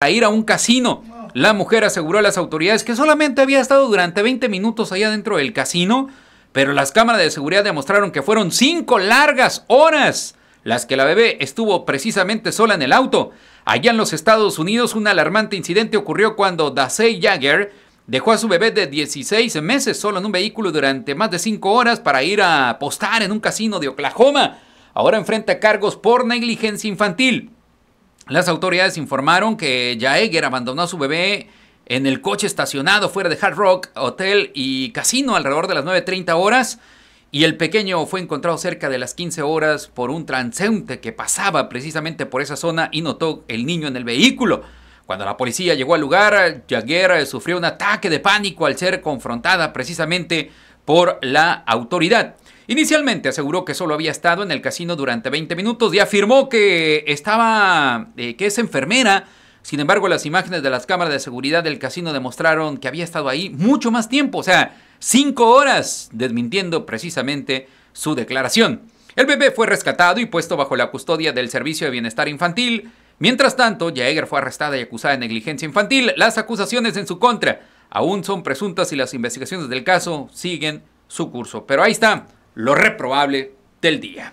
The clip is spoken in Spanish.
a ir a un casino. La mujer aseguró a las autoridades que solamente había estado durante 20 minutos allá dentro del casino, pero las cámaras de seguridad demostraron que fueron 5 largas horas las que la bebé estuvo precisamente sola en el auto. Allá en los Estados Unidos un alarmante incidente ocurrió cuando Dasey Jagger dejó a su bebé de 16 meses solo en un vehículo durante más de 5 horas para ir a apostar en un casino de Oklahoma. Ahora enfrenta cargos por negligencia infantil. Las autoridades informaron que Jaeger abandonó a su bebé en el coche estacionado fuera de Hard Rock Hotel y Casino alrededor de las 9.30 horas y el pequeño fue encontrado cerca de las 15 horas por un transeúnte que pasaba precisamente por esa zona y notó el niño en el vehículo. Cuando la policía llegó al lugar, Jaeger sufrió un ataque de pánico al ser confrontada precisamente por la autoridad. Inicialmente aseguró que solo había estado en el casino durante 20 minutos y afirmó que estaba, eh, que es enfermera. Sin embargo, las imágenes de las cámaras de seguridad del casino demostraron que había estado ahí mucho más tiempo, o sea, cinco horas, desmintiendo precisamente su declaración. El bebé fue rescatado y puesto bajo la custodia del Servicio de Bienestar Infantil. Mientras tanto, Jaeger fue arrestada y acusada de negligencia infantil. Las acusaciones en su contra aún son presuntas y las investigaciones del caso siguen su curso. Pero ahí está, lo reprobable del día.